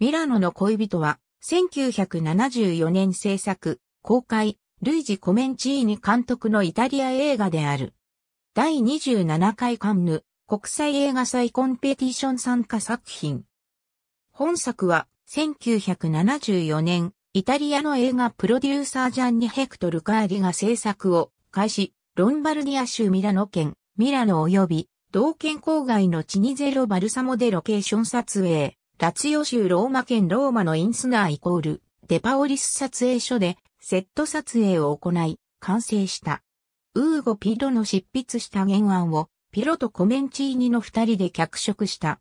ミラノの恋人は、1974年制作、公開、ルイジ・コメンチーニ監督のイタリア映画である。第27回カンヌ国際映画祭コンペティション参加作品。本作は1974年イタリアの映画プロデューサージャンニ・ヘクトル・カーリが制作を開始、ロンバルディア州ミラノ県、ミラノ及び同県郊外のチニゼロ・バルサモでロケーション撮影。ラツヨ州ローマ県ローマのインスナーイコール、デパオリス撮影所で、セット撮影を行い、完成した。ウーゴ・ピロの執筆した原案を、ピロとコメンチーニの二人で脚色した。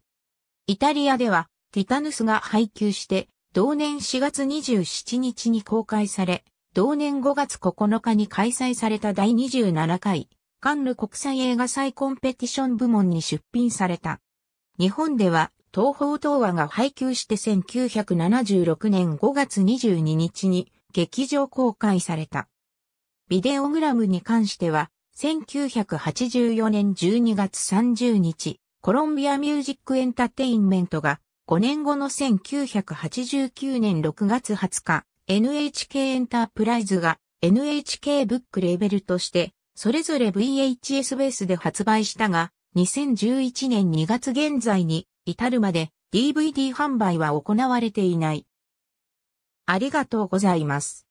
イタリアでは、ティタヌスが配給して、同年4月27日に公開され、同年5月9日に開催された第27回、カンヌ国際映画祭コンペティション部門に出品された。日本では、東方東和が配給して1976年5月22日に劇場公開された。ビデオグラムに関しては、1984年12月30日、コロンビアミュージックエンタテインメントが5年後の1989年6月20日、NHK エンタープライズが NHK ブックレーベルとして、それぞれ VHS ベースで発売したが、2011年2月現在に至るまで DVD 販売は行われていない。ありがとうございます。